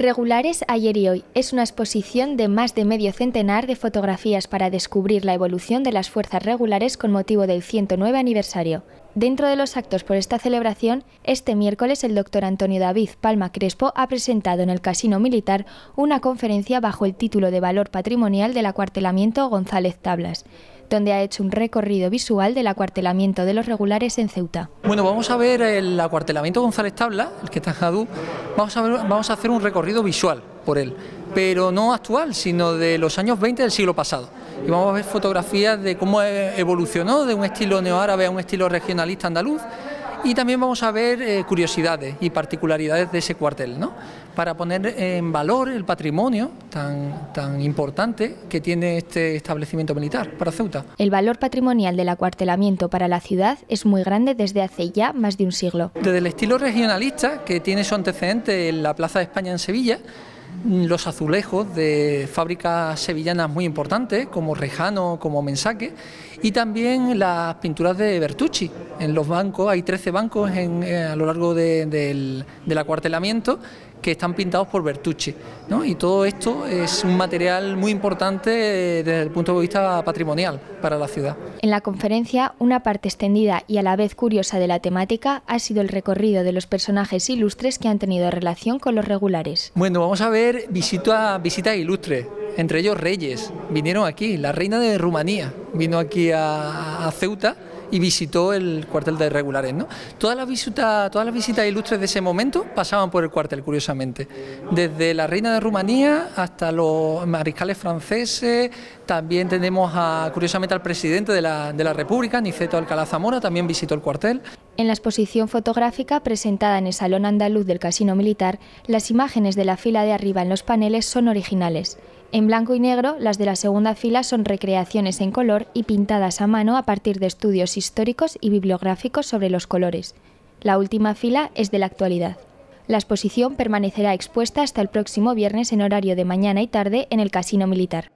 Regulares ayer y hoy es una exposición de más de medio centenar de fotografías para descubrir la evolución de las fuerzas regulares con motivo del 109 aniversario. Dentro de los actos por esta celebración, este miércoles el doctor Antonio David Palma Crespo ha presentado en el Casino Militar una conferencia bajo el título de Valor Patrimonial del Acuartelamiento González Tablas donde ha hecho un recorrido visual del acuartelamiento de los regulares en Ceuta. Bueno, vamos a ver el acuartelamiento González Tabla, el que está en Jadú, vamos a, hacer un recorrido visual por él, pero no actual, sino de los años 20 del siglo pasado. Y vamos a ver fotografías de cómo evolucionó de un estilo neoárabe a un estilo regionalista andaluz y también vamos a ver eh, curiosidades y particularidades de ese cuartel, ¿no? para poner en valor el patrimonio tan, tan importante que tiene este establecimiento militar para Ceuta. El valor patrimonial del acuartelamiento para la ciudad es muy grande desde hace ya más de un siglo. Desde el estilo regionalista que tiene su antecedente en la Plaza de España en Sevilla, los azulejos de fábricas sevillanas muy importantes, como Rejano, como Mensaque, y también las pinturas de Bertucci. En los bancos, hay 13 bancos eh, a lo largo del acuartelamiento que están pintados por Bertucci. Y todo esto es un material muy importante eh, desde el punto de vista patrimonial para la ciudad. En la conferencia, una parte extendida y a la vez curiosa de la temática ha sido el recorrido de los personajes ilustres que han tenido relación con los regulares. Bueno, vamos a ver visitas ilustres, entre ellos reyes. Vinieron aquí, la reina de Rumanía vino aquí a Ceuta y visitó el cuartel de regulares. ¿no? Todas, las visitas, todas las visitas ilustres de ese momento pasaban por el cuartel, curiosamente. Desde la reina de Rumanía hasta los mariscales franceses, también tenemos curiosamente al presidente de la, de la República, Niceto Alcalá Zamora, también visitó el cuartel. En la exposición fotográfica presentada en el Salón Andaluz del Casino Militar, las imágenes de la fila de arriba en los paneles son originales. En blanco y negro, las de la segunda fila son recreaciones en color y pintadas a mano a partir de estudios históricos y bibliográficos sobre los colores. La última fila es de la actualidad. La exposición permanecerá expuesta hasta el próximo viernes en horario de mañana y tarde en el Casino Militar.